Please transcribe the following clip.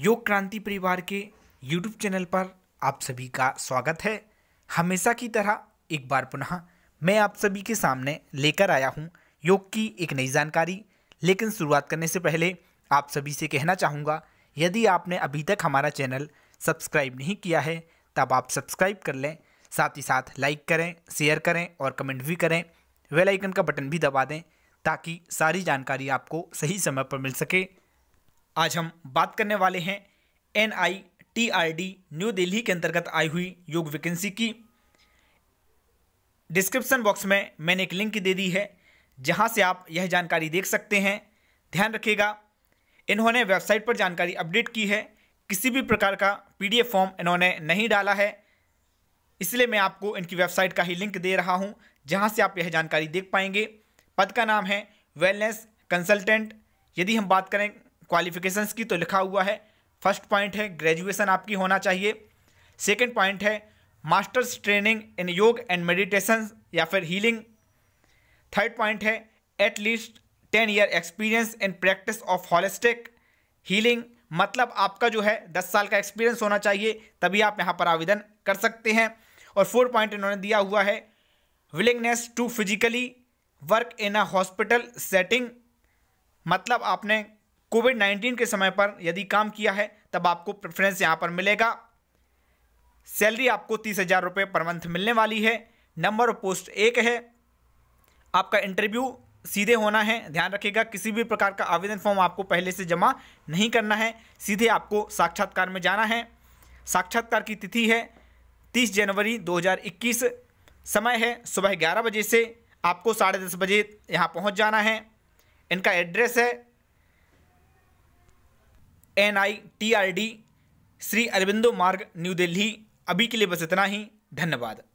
योग क्रांति परिवार के यूट्यूब चैनल पर आप सभी का स्वागत है हमेशा की तरह एक बार पुनः मैं आप सभी के सामने लेकर आया हूं योग की एक नई जानकारी लेकिन शुरुआत करने से पहले आप सभी से कहना चाहूँगा यदि आपने अभी तक हमारा चैनल सब्सक्राइब नहीं किया है तब आप सब्सक्राइब कर लें साथ ही साथ लाइक करें शेयर करें और कमेंट भी करें वेलाइकन का बटन भी दबा दें ताकि सारी जानकारी आपको सही समय पर मिल सके आज हम बात करने वाले हैं N I T R D New Delhi के अंतर्गत आई हुई योग वैकेंसी की डिस्क्रिप्सन बॉक्स में मैंने एक लिंक दे दी है जहां से आप यह जानकारी देख सकते हैं ध्यान रखिएगा इन्होंने वेबसाइट पर जानकारी अपडेट की है किसी भी प्रकार का पीडीएफ फॉर्म इन्होंने नहीं डाला है इसलिए मैं आपको इनकी वेबसाइट का ही लिंक दे रहा हूँ जहाँ से आप यह जानकारी देख पाएंगे पद का नाम है वेलनेस कंसल्टेंट यदि हम बात करें क्वालिफिकेशंस की तो लिखा हुआ है फर्स्ट पॉइंट है ग्रेजुएशन आपकी होना चाहिए सेकंड पॉइंट है masters training in yoga and meditation या फिर हीलिंग थर्ड पॉइंट है at least ten year experience in practice of holistic healing मतलब आपका जो है दस साल का एक्सपीरियंस होना चाहिए तभी आप यहाँ पर आवेदन कर सकते हैं और फोर्थ पॉइंट इन्होंने दिया हुआ है willingness to physically work in a hospital setting मतलब आपने कोविड नाइन्टीन के समय पर यदि काम किया है तब आपको प्रेफरेंस यहाँ पर मिलेगा सैलरी आपको तीस हज़ार रुपये पर मंथ मिलने वाली है नंबर ऑफ पोस्ट एक है आपका इंटरव्यू सीधे होना है ध्यान रखिएगा किसी भी प्रकार का आवेदन फॉर्म आपको पहले से जमा नहीं करना है सीधे आपको साक्षात्कार में जाना है साक्षात्कार की तिथि है 30 जनवरी 2021 समय है सुबह 11 बजे से आपको साढ़े दस बजे यहाँ पहुँच जाना है इनका एड्रेस है N I T R D Shri Aurobindo Marg New Delhi अभी के लिए बस इतना ही धन्यवाद